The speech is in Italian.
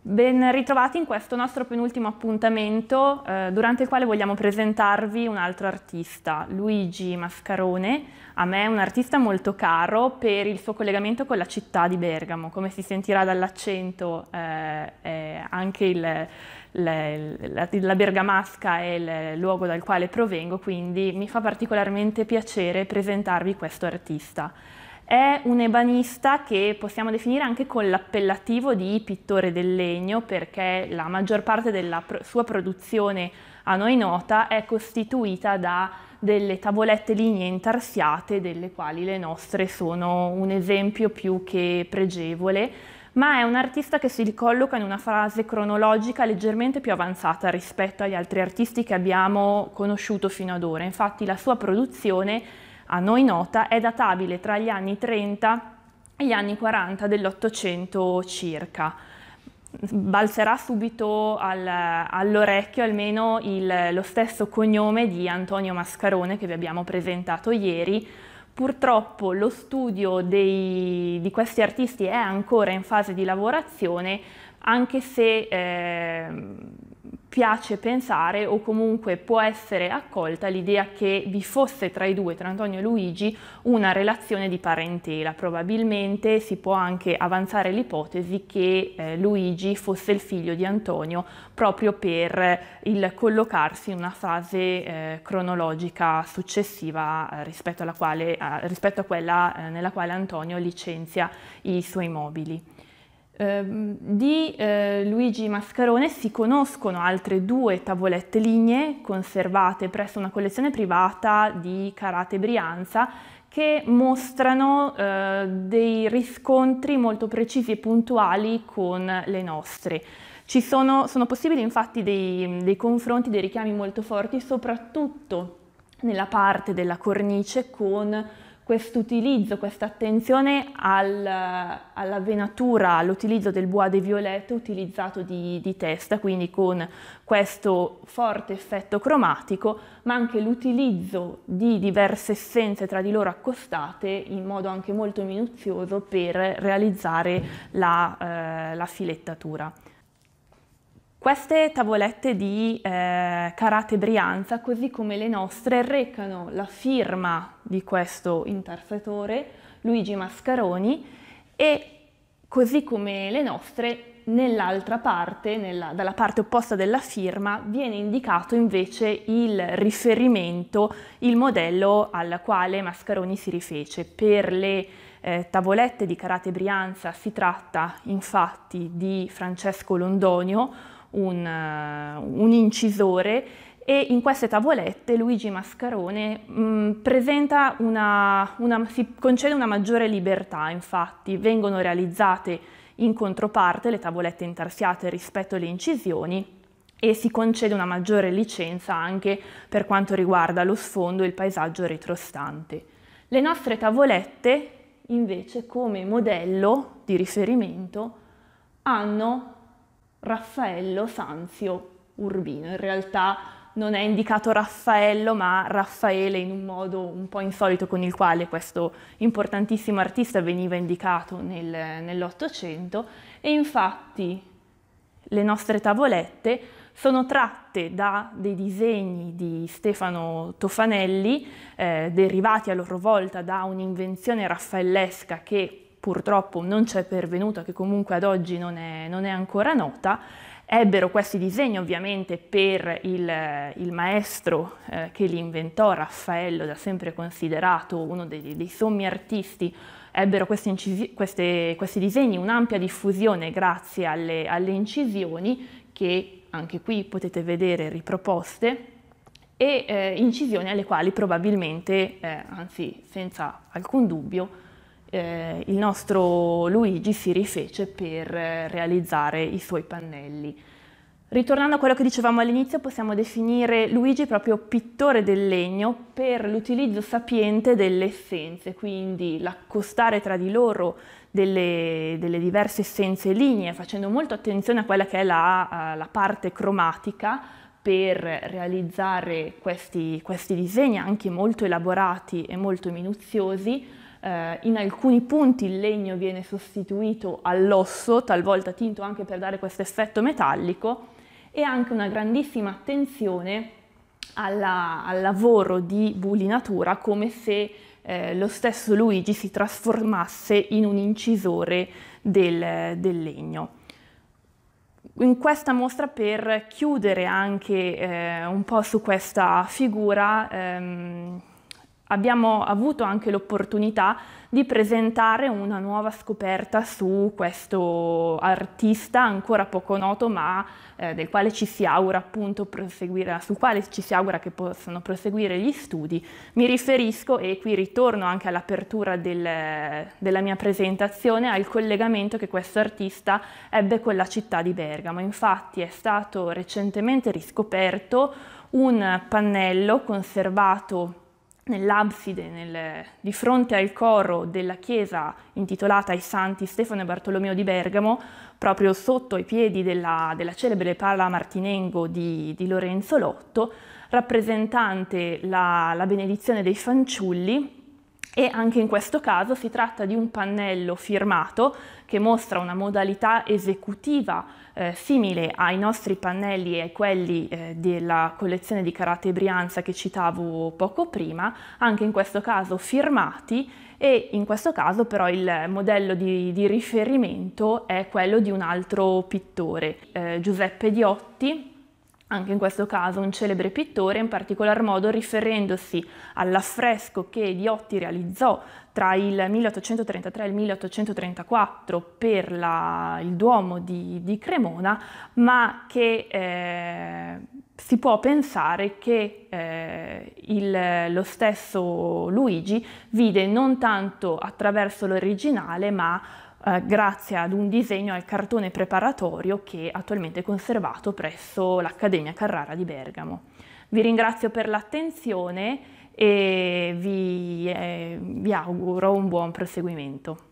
Ben ritrovati in questo nostro penultimo appuntamento eh, durante il quale vogliamo presentarvi un altro artista, Luigi Mascarone, a me un artista molto caro per il suo collegamento con la città di Bergamo, come si sentirà dall'accento eh, eh, anche il, la, la, Bergamasca è il luogo dal quale provengo, quindi mi fa particolarmente piacere presentarvi questo artista. È un ebanista che possiamo definire anche con l'appellativo di pittore del legno perché la maggior parte della sua produzione a noi nota è costituita da delle tavolette lignee intarsiate delle quali le nostre sono un esempio più che pregevole ma è un artista che si ricolloca in una fase cronologica leggermente più avanzata rispetto agli altri artisti che abbiamo conosciuto fino ad ora. Infatti la sua produzione a noi nota è databile tra gli anni 30 e gli anni 40 dell'Ottocento circa. Balzerà subito al, all'orecchio almeno il, lo stesso cognome di Antonio Mascarone che vi abbiamo presentato ieri, Purtroppo lo studio dei, di questi artisti è ancora in fase di lavorazione, anche se eh, piace pensare o comunque può essere accolta l'idea che vi fosse tra i due, tra Antonio e Luigi, una relazione di parentela. Probabilmente si può anche avanzare l'ipotesi che eh, Luigi fosse il figlio di Antonio proprio per eh, il collocarsi in una fase eh, cronologica successiva eh, rispetto, quale, rispetto, a quella eh, nella quale Antonio licenzia i suoi mobili. Ehm, di eh, Luigi Mascarone si conoscono altre due tavolette lignee conservate presso una collezione privata di Carate Brianza che mostrano eh, dei riscontri molto precisi e puntuali con le nostre. Ci sono, sono possibili infatti dei, dei confronti, dei richiami molto forti, soprattutto nella parte della cornice con questo utilizzo, questa attenzione al, alla venatura, all'utilizzo del bois de violetto utilizzato di, di, testa, quindi con questo forte effetto cromatico, ma anche l'utilizzo di diverse essenze tra di loro accostate in modo anche molto minuzioso per realizzare la, eh, la filettatura. Queste tavolette di eh, Karate Brianza, così come le nostre, recano la firma di questo interpretore, Luigi Mascaroni, e così come le nostre, nell'altra parte, nella, dalla parte opposta della firma, viene indicato invece il riferimento, il modello al quale Mascaroni si rifece. Per le eh, tavolette di Karate Brianza si tratta infatti di Francesco Londonio, un, eh, un incisore e in queste tavolette Luigi Mascarone mh, mm, una, una, si concede una maggiore libertà, infatti vengono realizzate in controparte le tavolette intarsiate rispetto alle incisioni e si concede una maggiore licenza anche per quanto riguarda lo sfondo e il paesaggio retrostante. Le nostre tavolette invece come modello di riferimento hanno Raffaello Sanzio Urbino. In realtà non è indicato Raffaello, ma Raffaele in un modo un po' insolito con il quale questo importantissimo artista veniva indicato nel, nell'Ottocento e infatti le nostre tavolette sono tratte da dei disegni di Stefano Tofanelli, eh, derivati a loro volta da un'invenzione raffaellesca che purtroppo non ci è pervenuta, che comunque ad oggi non è, non è ancora nota, ebbero questi disegni ovviamente per il, il maestro eh, che li inventò, Raffaello, da sempre considerato uno dei, dei sommi artisti, ebbero questi, incisi, queste, questi disegni un'ampia diffusione grazie alle, alle incisioni che anche qui potete vedere riproposte e eh, incisioni alle quali probabilmente, eh, anzi senza alcun dubbio, eh, il nostro Luigi si rifece per eh, realizzare i suoi pannelli. Ritornando a quello che dicevamo all'inizio, possiamo definire Luigi proprio pittore del legno per l'utilizzo sapiente delle essenze, quindi l'accostare tra di loro delle, delle diverse essenze e linee, facendo molto attenzione a quella che è la, eh, la parte cromatica per realizzare questi, questi disegni anche molto elaborati e molto minuziosi, eh, in alcuni punti il legno viene sostituito all'osso, talvolta tinto anche per dare questo effetto metallico, e anche una grandissima attenzione alla, al lavoro di bulinatura come se eh, lo stesso Luigi si trasformasse in un incisore del, del legno. In questa mostra, per chiudere anche eh, un po' su questa figura, ehm, abbiamo avuto anche l'opportunità di presentare una nuova scoperta su questo artista ancora poco noto ma eh, del quale ci si augura appunto proseguire, su quale ci si augura che possano proseguire gli studi. Mi riferisco, e qui ritorno anche all'apertura del, della mia presentazione, al collegamento che questo artista ebbe con la città di Bergamo. Infatti è stato recentemente riscoperto un pannello conservato nell'abside nel, di fronte al coro della chiesa intitolata ai santi Stefano e Bartolomeo di Bergamo, proprio sotto i piedi della, della celebre pala martinengo di, di Lorenzo Lotto, rappresentante la, la benedizione dei fanciulli e anche in questo caso si tratta di un pannello firmato che mostra una modalità esecutiva eh, simile ai nostri pannelli e a quelli eh, della collezione di Karate Brianza che citavo poco prima, anche in questo caso firmati e in questo caso però il modello di, di riferimento è quello di un altro pittore, eh, Giuseppe Diotti, anche in questo caso un celebre pittore, in particolar modo riferendosi all'affresco che Diotti realizzò tra il 1833 e il 1834 per la, il Duomo di, di, Cremona, ma che eh, si può pensare che eh, il, lo stesso Luigi vide non tanto attraverso l'originale, ma eh, grazie ad un disegno al cartone preparatorio che attualmente è conservato presso l'Accademia Carrara di Bergamo. Vi ringrazio per l'attenzione e vi, eh, vi auguro un buon proseguimento.